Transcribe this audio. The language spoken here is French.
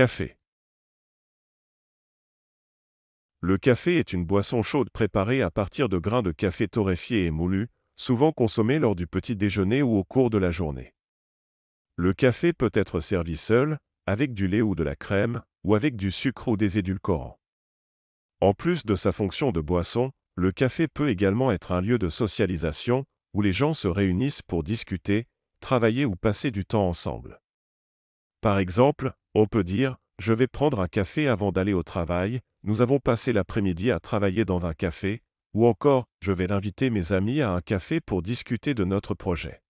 Café Le café est une boisson chaude préparée à partir de grains de café torréfiés et moulus, souvent consommés lors du petit déjeuner ou au cours de la journée. Le café peut être servi seul, avec du lait ou de la crème, ou avec du sucre ou des édulcorants. En plus de sa fonction de boisson, le café peut également être un lieu de socialisation, où les gens se réunissent pour discuter, travailler ou passer du temps ensemble. Par exemple, on peut dire, je vais prendre un café avant d'aller au travail, nous avons passé l'après-midi à travailler dans un café, ou encore, je vais inviter mes amis à un café pour discuter de notre projet.